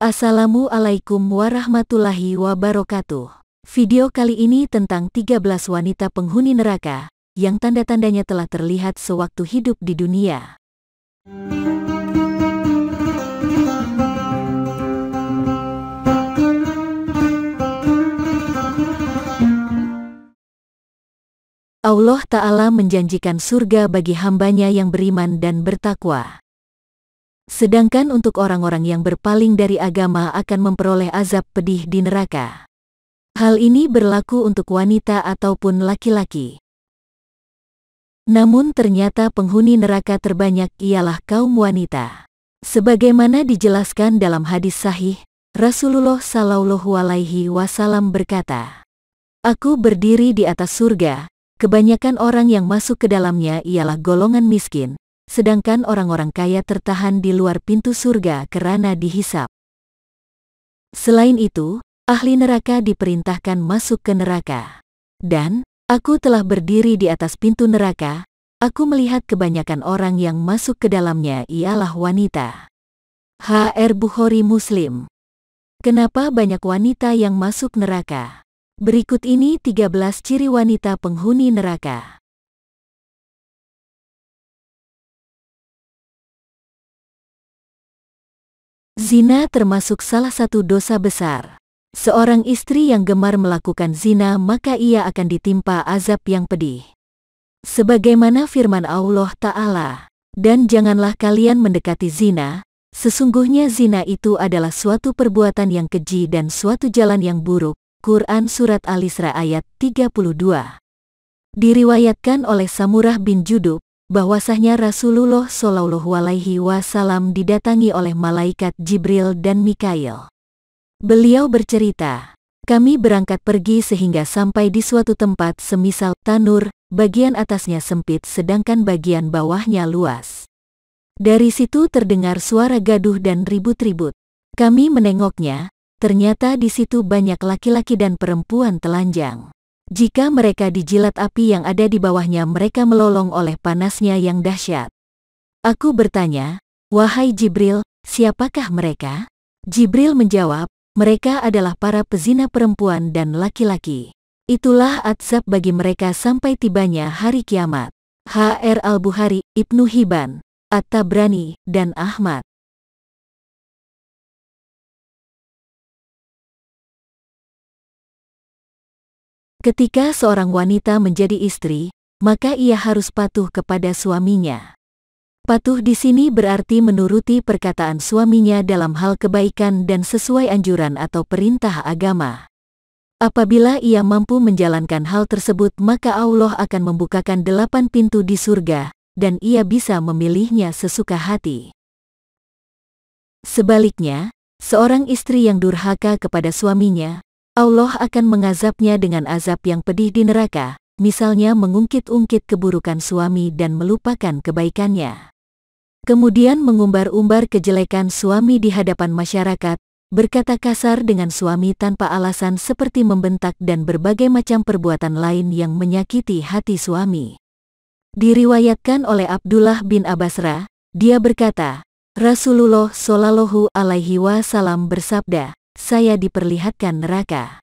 Assalamualaikum warahmatullahi wabarakatuh. Video kali ini tentang 13 wanita penghuni neraka, yang tanda-tandanya telah terlihat sewaktu hidup di dunia. Allah Ta'ala menjanjikan surga bagi hambanya yang beriman dan bertakwa. Sedangkan untuk orang-orang yang berpaling dari agama akan memperoleh azab pedih di neraka. Hal ini berlaku untuk wanita ataupun laki-laki. Namun ternyata penghuni neraka terbanyak ialah kaum wanita. Sebagaimana dijelaskan dalam hadis sahih, Rasulullah Shallallahu Alaihi Wasallam berkata, Aku berdiri di atas surga, kebanyakan orang yang masuk ke dalamnya ialah golongan miskin, sedangkan orang-orang kaya tertahan di luar pintu surga kerana dihisap. Selain itu, ahli neraka diperintahkan masuk ke neraka. Dan, aku telah berdiri di atas pintu neraka, aku melihat kebanyakan orang yang masuk ke dalamnya ialah wanita. HR Bukhari Muslim Kenapa banyak wanita yang masuk neraka? Berikut ini 13 ciri wanita penghuni neraka. Zina termasuk salah satu dosa besar. Seorang istri yang gemar melakukan zina maka ia akan ditimpa azab yang pedih. Sebagaimana firman Allah Ta'ala, dan janganlah kalian mendekati zina, sesungguhnya zina itu adalah suatu perbuatan yang keji dan suatu jalan yang buruk. Quran Surat Al-Isra ayat 32 Diriwayatkan oleh Samurah bin Judub, bahwasanya Rasulullah Shallallahu Alaihi Wasallam didatangi oleh malaikat Jibril dan Mikail. Beliau bercerita, kami berangkat pergi sehingga sampai di suatu tempat semisal tanur, bagian atasnya sempit sedangkan bagian bawahnya luas. Dari situ terdengar suara gaduh dan ribut-ribut. Kami menengoknya, ternyata di situ banyak laki-laki dan perempuan telanjang. Jika mereka dijilat api yang ada di bawahnya mereka melolong oleh panasnya yang dahsyat. Aku bertanya, Wahai Jibril, siapakah mereka? Jibril menjawab, mereka adalah para pezina perempuan dan laki-laki. Itulah azab bagi mereka sampai tibanya hari kiamat. H.R. al buhari Ibnu Hibban, At-Tabrani, dan Ahmad. Ketika seorang wanita menjadi istri, maka ia harus patuh kepada suaminya. Patuh di sini berarti menuruti perkataan suaminya dalam hal kebaikan dan sesuai anjuran atau perintah agama. Apabila ia mampu menjalankan hal tersebut maka Allah akan membukakan delapan pintu di surga, dan ia bisa memilihnya sesuka hati. Sebaliknya, seorang istri yang durhaka kepada suaminya, Allah akan mengazabnya dengan azab yang pedih di neraka, misalnya mengungkit-ungkit keburukan suami dan melupakan kebaikannya. Kemudian mengumbar-umbar kejelekan suami di hadapan masyarakat, berkata kasar dengan suami tanpa alasan seperti membentak dan berbagai macam perbuatan lain yang menyakiti hati suami. Diriwayatkan oleh Abdullah bin Abbasra, dia berkata, Rasulullah Shallallahu Alaihi Wasallam bersabda, saya diperlihatkan neraka.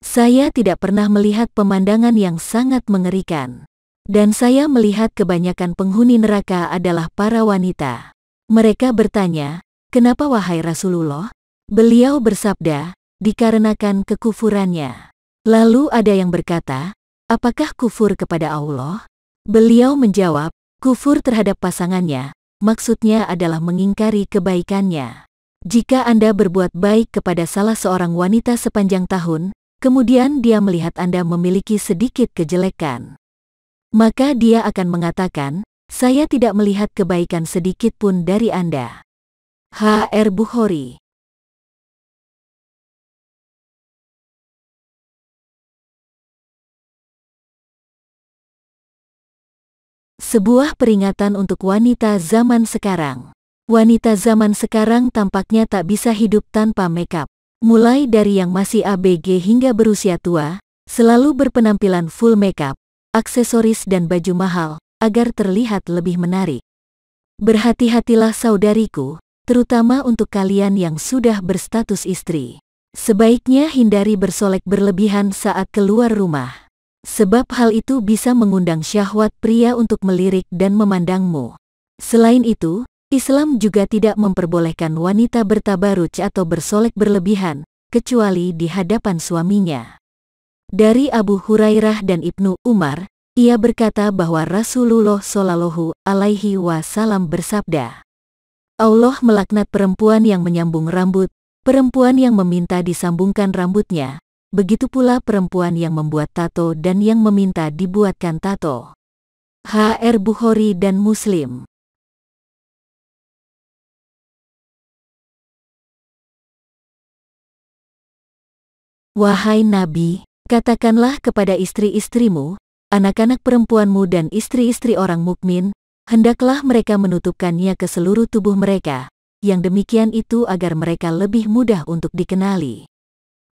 Saya tidak pernah melihat pemandangan yang sangat mengerikan. Dan saya melihat kebanyakan penghuni neraka adalah para wanita. Mereka bertanya, kenapa wahai Rasulullah? Beliau bersabda, dikarenakan kekufurannya. Lalu ada yang berkata, apakah kufur kepada Allah? Beliau menjawab, kufur terhadap pasangannya, maksudnya adalah mengingkari kebaikannya. Jika Anda berbuat baik kepada salah seorang wanita sepanjang tahun, kemudian dia melihat Anda memiliki sedikit kejelekan. Maka dia akan mengatakan, saya tidak melihat kebaikan sedikit pun dari Anda. H.R. Bukhari Sebuah peringatan untuk wanita zaman sekarang wanita zaman sekarang tampaknya tak bisa hidup tanpa makeup. Mulai dari yang masih ABG hingga berusia tua, selalu berpenampilan full makeup, aksesoris dan baju mahal, agar terlihat lebih menarik. Berhati-hatilah saudariku, terutama untuk kalian yang sudah berstatus istri. Sebaiknya hindari bersolek berlebihan saat keluar rumah. Sebab hal itu bisa mengundang syahwat pria untuk melirik dan memandangmu. Selain itu, Islam juga tidak memperbolehkan wanita bertabaruj atau bersolek berlebihan, kecuali di hadapan suaminya. Dari Abu Hurairah dan Ibnu Umar, ia berkata bahwa Rasulullah Shallallahu Alaihi Wasallam bersabda, Allah melaknat perempuan yang menyambung rambut, perempuan yang meminta disambungkan rambutnya, begitu pula perempuan yang membuat tato dan yang meminta dibuatkan tato. HR Bukhari dan Muslim Wahai Nabi, katakanlah kepada istri-istrimu, anak-anak perempuanmu dan istri-istri orang mukmin, hendaklah mereka menutupkannya ke seluruh tubuh mereka, yang demikian itu agar mereka lebih mudah untuk dikenali.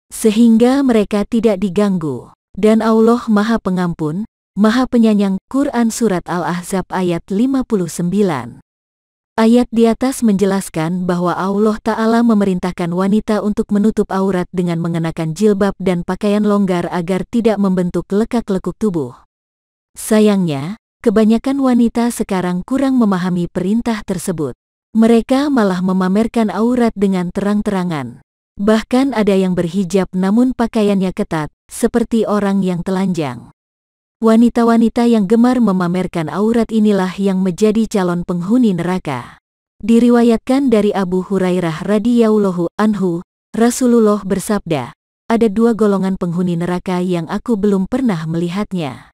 Sehingga mereka tidak diganggu. Dan Allah Maha Pengampun, Maha Penyayang, Quran Surat Al-Ahzab ayat 59. Ayat di atas menjelaskan bahwa Allah Ta'ala memerintahkan wanita untuk menutup aurat dengan mengenakan jilbab dan pakaian longgar agar tidak membentuk lekak-lekuk tubuh. Sayangnya, kebanyakan wanita sekarang kurang memahami perintah tersebut. Mereka malah memamerkan aurat dengan terang-terangan. Bahkan ada yang berhijab namun pakaiannya ketat, seperti orang yang telanjang. Wanita-wanita yang gemar memamerkan aurat inilah yang menjadi calon penghuni neraka. Diriwayatkan dari Abu Hurairah radhiyallahu anhu, Rasulullah bersabda, ada dua golongan penghuni neraka yang aku belum pernah melihatnya.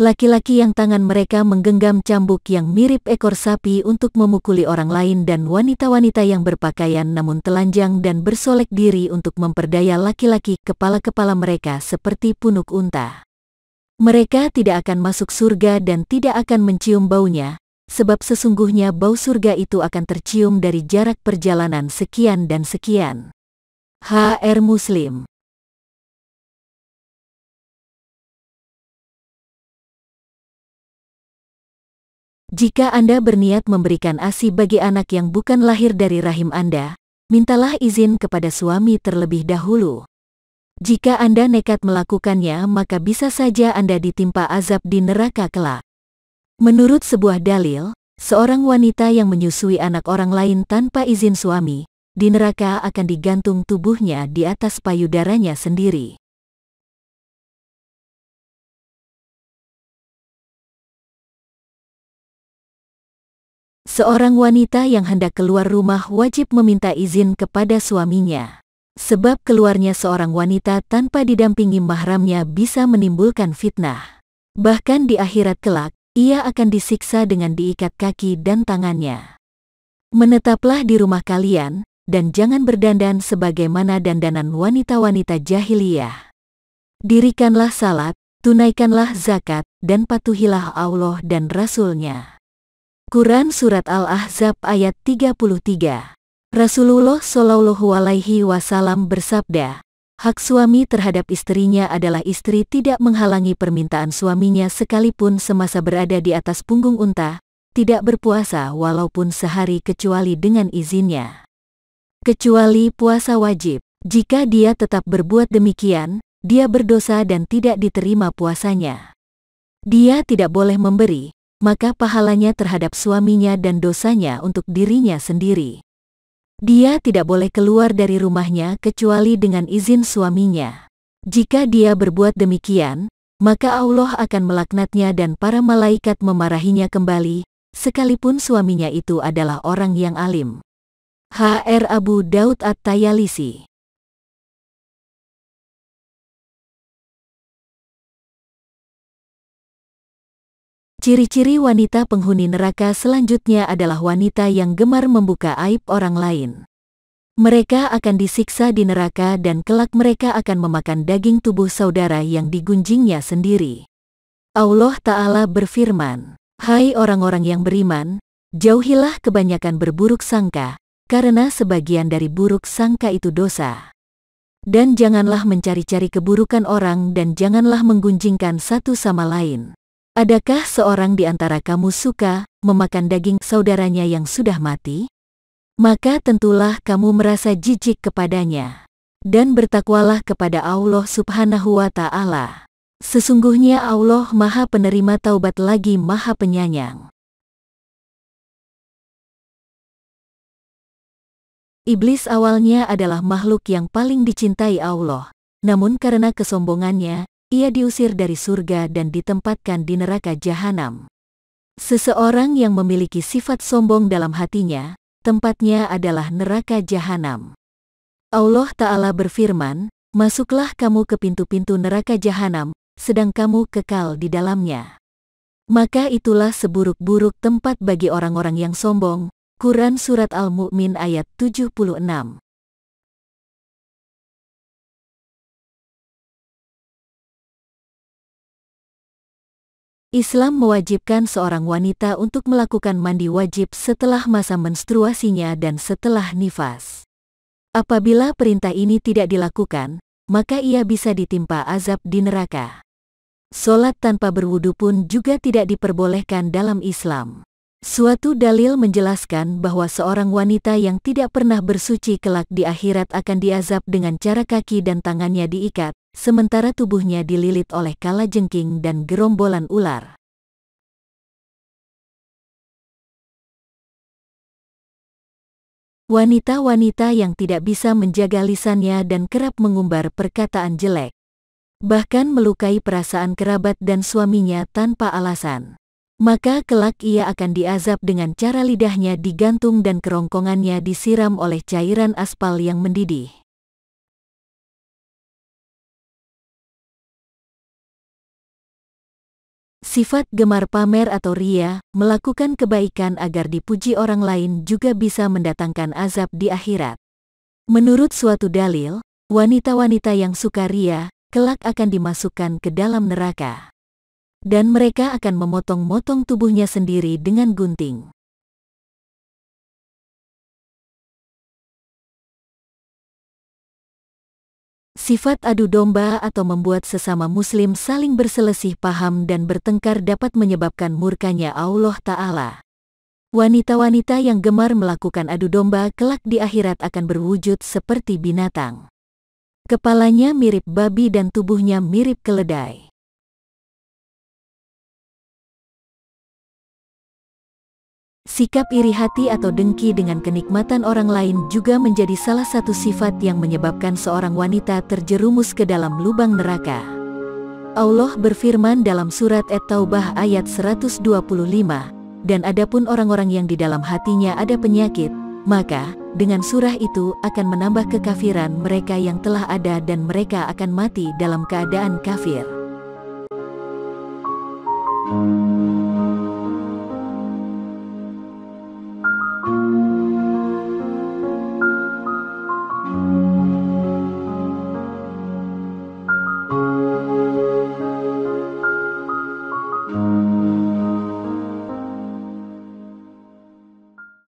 Laki-laki yang tangan mereka menggenggam cambuk yang mirip ekor sapi untuk memukuli orang lain dan wanita-wanita yang berpakaian namun telanjang dan bersolek diri untuk memperdaya laki-laki kepala-kepala mereka seperti punuk unta. Mereka tidak akan masuk surga dan tidak akan mencium baunya, sebab sesungguhnya bau surga itu akan tercium dari jarak perjalanan sekian dan sekian. HR Muslim Jika Anda berniat memberikan ASI bagi anak yang bukan lahir dari rahim Anda, mintalah izin kepada suami terlebih dahulu. Jika Anda nekat melakukannya maka bisa saja Anda ditimpa azab di neraka kelak. Menurut sebuah dalil, seorang wanita yang menyusui anak orang lain tanpa izin suami, di neraka akan digantung tubuhnya di atas payudaranya sendiri. Seorang wanita yang hendak keluar rumah wajib meminta izin kepada suaminya sebab keluarnya seorang wanita tanpa didampingi mahramnya bisa menimbulkan fitnah. Bahkan di akhirat kelak, ia akan disiksa dengan diikat kaki dan tangannya. Menetaplah di rumah kalian, dan jangan berdandan sebagaimana dandanan wanita-wanita jahiliyah. Dirikanlah salat, tunaikanlah zakat, dan patuhilah Allah dan Rasulnya. Quran Surat Al-Ahzab ayat 33 Rasulullah Shallallahu Alaihi Wasallam bersabda, hak suami terhadap istrinya adalah istri tidak menghalangi permintaan suaminya sekalipun semasa berada di atas punggung unta, tidak berpuasa walaupun sehari kecuali dengan izinnya. Kecuali puasa wajib, jika dia tetap berbuat demikian, dia berdosa dan tidak diterima puasanya. Dia tidak boleh memberi, maka pahalanya terhadap suaminya dan dosanya untuk dirinya sendiri. Dia tidak boleh keluar dari rumahnya kecuali dengan izin suaminya. Jika dia berbuat demikian, maka Allah akan melaknatnya dan para malaikat memarahinya kembali, sekalipun suaminya itu adalah orang yang alim. HR Abu Daud At-Tayalisi Ciri-ciri wanita penghuni neraka selanjutnya adalah wanita yang gemar membuka aib orang lain. Mereka akan disiksa di neraka dan kelak mereka akan memakan daging tubuh saudara yang digunjingnya sendiri. Allah Ta'ala berfirman, Hai orang-orang yang beriman, jauhilah kebanyakan berburuk sangka, karena sebagian dari buruk sangka itu dosa. Dan janganlah mencari-cari keburukan orang dan janganlah menggunjingkan satu sama lain. Adakah seorang di antara kamu suka memakan daging saudaranya yang sudah mati? Maka tentulah kamu merasa jijik kepadanya. Dan bertakwalah kepada Allah subhanahu wa ta'ala. Sesungguhnya Allah maha penerima taubat lagi maha penyayang. Iblis awalnya adalah makhluk yang paling dicintai Allah. Namun karena kesombongannya, ia diusir dari surga dan ditempatkan di neraka jahanam. Seseorang yang memiliki sifat sombong dalam hatinya, tempatnya adalah neraka jahanam. Allah Ta'ala berfirman, Masuklah kamu ke pintu-pintu neraka jahanam, sedang kamu kekal di dalamnya. Maka itulah seburuk-buruk tempat bagi orang-orang yang sombong. Quran Surat Al-Mu'min ayat 76 Islam mewajibkan seorang wanita untuk melakukan mandi wajib setelah masa menstruasinya dan setelah nifas. Apabila perintah ini tidak dilakukan, maka ia bisa ditimpa azab di neraka. Solat tanpa berwudu pun juga tidak diperbolehkan dalam Islam. Suatu dalil menjelaskan bahwa seorang wanita yang tidak pernah bersuci kelak di akhirat akan diazab dengan cara kaki dan tangannya diikat, sementara tubuhnya dililit oleh kala jengking dan gerombolan ular. Wanita-wanita yang tidak bisa menjaga lisannya dan kerap mengumbar perkataan jelek. Bahkan melukai perasaan kerabat dan suaminya tanpa alasan. Maka kelak ia akan diazab dengan cara lidahnya digantung dan kerongkongannya disiram oleh cairan aspal yang mendidih. Sifat gemar pamer atau ria, melakukan kebaikan agar dipuji orang lain juga bisa mendatangkan azab di akhirat. Menurut suatu dalil, wanita-wanita yang suka ria, kelak akan dimasukkan ke dalam neraka. Dan mereka akan memotong-motong tubuhnya sendiri dengan gunting. Sifat adu domba atau membuat sesama muslim saling berselisih paham dan bertengkar dapat menyebabkan murkanya Allah Ta'ala. Wanita-wanita yang gemar melakukan adu domba kelak di akhirat akan berwujud seperti binatang. Kepalanya mirip babi dan tubuhnya mirip keledai. Sikap iri hati atau dengki dengan kenikmatan orang lain juga menjadi salah satu sifat yang menyebabkan seorang wanita terjerumus ke dalam lubang neraka. Allah berfirman dalam surat At-Taubah ayat 125, dan adapun orang-orang yang di dalam hatinya ada penyakit, maka, dengan surah itu akan menambah kekafiran mereka yang telah ada dan mereka akan mati dalam keadaan kafir.